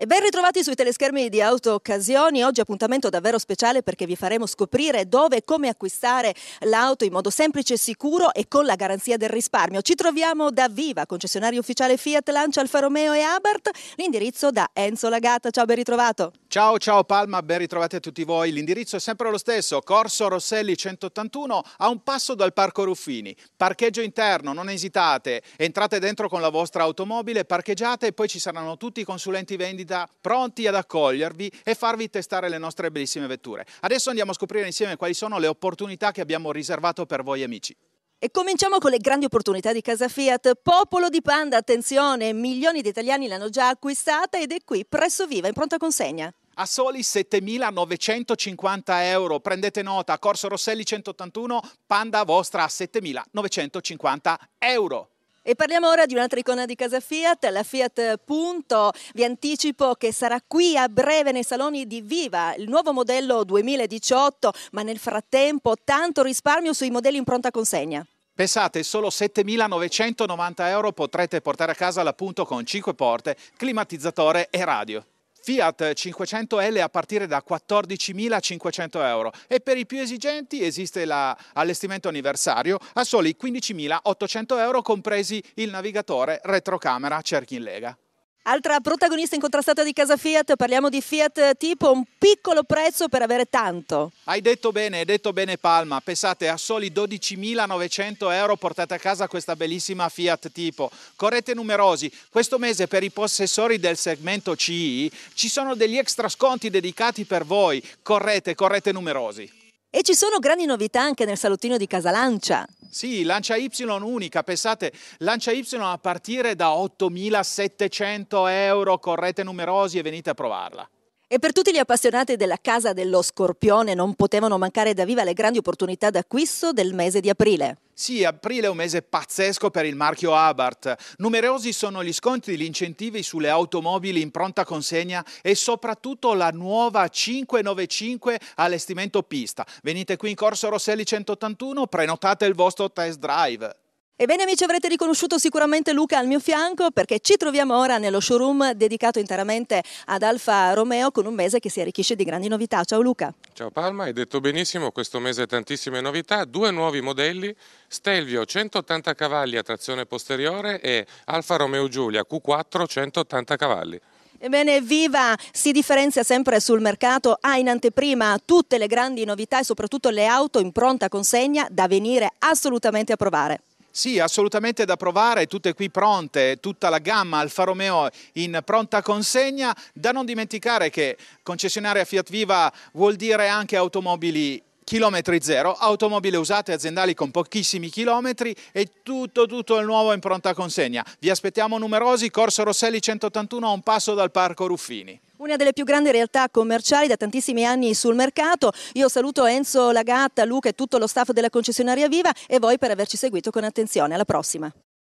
E ben ritrovati sui teleschermi di Auto Occasioni. Oggi appuntamento davvero speciale perché vi faremo scoprire dove e come acquistare l'auto in modo semplice, sicuro e con la garanzia del risparmio. Ci troviamo da Viva, concessionario ufficiale Fiat, Lancia, Alfa Romeo e Abarth. L'indirizzo da Enzo Lagata. Ciao, ben ritrovato. Ciao ciao Palma, ben ritrovati a tutti voi. L'indirizzo è sempre lo stesso, Corso Rosselli 181 a un passo dal Parco Ruffini. Parcheggio interno, non esitate, entrate dentro con la vostra automobile, parcheggiate e poi ci saranno tutti i consulenti vendita pronti ad accogliervi e farvi testare le nostre bellissime vetture. Adesso andiamo a scoprire insieme quali sono le opportunità che abbiamo riservato per voi amici. E cominciamo con le grandi opportunità di casa Fiat. Popolo di Panda, attenzione, milioni di italiani l'hanno già acquistata ed è qui presso Viva, in pronta consegna a soli 7.950 euro. Prendete nota, Corso Rosselli 181, Panda vostra a 7.950 euro. E parliamo ora di un'altra icona di casa Fiat, la Fiat Punto. Vi anticipo che sarà qui a breve nei saloni di Viva, il nuovo modello 2018, ma nel frattempo tanto risparmio sui modelli in pronta consegna. Pensate, solo 7.990 euro potrete portare a casa la Punto con 5 porte, climatizzatore e radio. Fiat 500L a partire da 14.500 euro e per i più esigenti esiste l'allestimento anniversario a soli 15.800 euro compresi il navigatore, retrocamera, cerchi in lega. Altra protagonista incontrastata di casa Fiat, parliamo di Fiat tipo un piccolo prezzo per avere tanto. Hai detto bene, hai detto bene Palma, pensate a soli 12.900 euro portate a casa questa bellissima Fiat tipo. Correte numerosi, questo mese per i possessori del segmento CI ci sono degli extra sconti dedicati per voi, correte, correte numerosi. E ci sono grandi novità anche nel salottino di Casalancia. Sì, lancia Y unica, pensate, lancia Y a partire da 8.700 euro, correte numerosi e venite a provarla. E per tutti gli appassionati della Casa dello Scorpione non potevano mancare da viva le grandi opportunità d'acquisto del mese di aprile. Sì, aprile è un mese pazzesco per il marchio Abarth. Numerosi sono gli sconti, gli incentivi sulle automobili in pronta consegna e soprattutto la nuova 595 allestimento pista. Venite qui in Corso Rosselli 181, prenotate il vostro test drive. Ebbene amici avrete riconosciuto sicuramente Luca al mio fianco perché ci troviamo ora nello showroom dedicato interamente ad Alfa Romeo con un mese che si arricchisce di grandi novità. Ciao Luca. Ciao Palma, hai detto benissimo, questo mese tantissime novità, due nuovi modelli, Stelvio 180 cavalli a trazione posteriore e Alfa Romeo Giulia Q4 180 cavalli. Ebbene, viva! Si differenzia sempre sul mercato, ha in anteprima tutte le grandi novità e soprattutto le auto in pronta consegna da venire assolutamente a provare. Sì, assolutamente da provare, tutte qui pronte, tutta la gamma Alfa Romeo in pronta consegna. Da non dimenticare che concessionaria Fiat Viva vuol dire anche automobili chilometri zero, automobili usate aziendali con pochissimi chilometri e tutto tutto il nuovo in pronta consegna. Vi aspettiamo numerosi, Corso Rosselli 181 a un passo dal Parco Ruffini. Una delle più grandi realtà commerciali da tantissimi anni sul mercato. Io saluto Enzo Lagatta, Luca e tutto lo staff della concessionaria Viva e voi per averci seguito con attenzione. Alla prossima.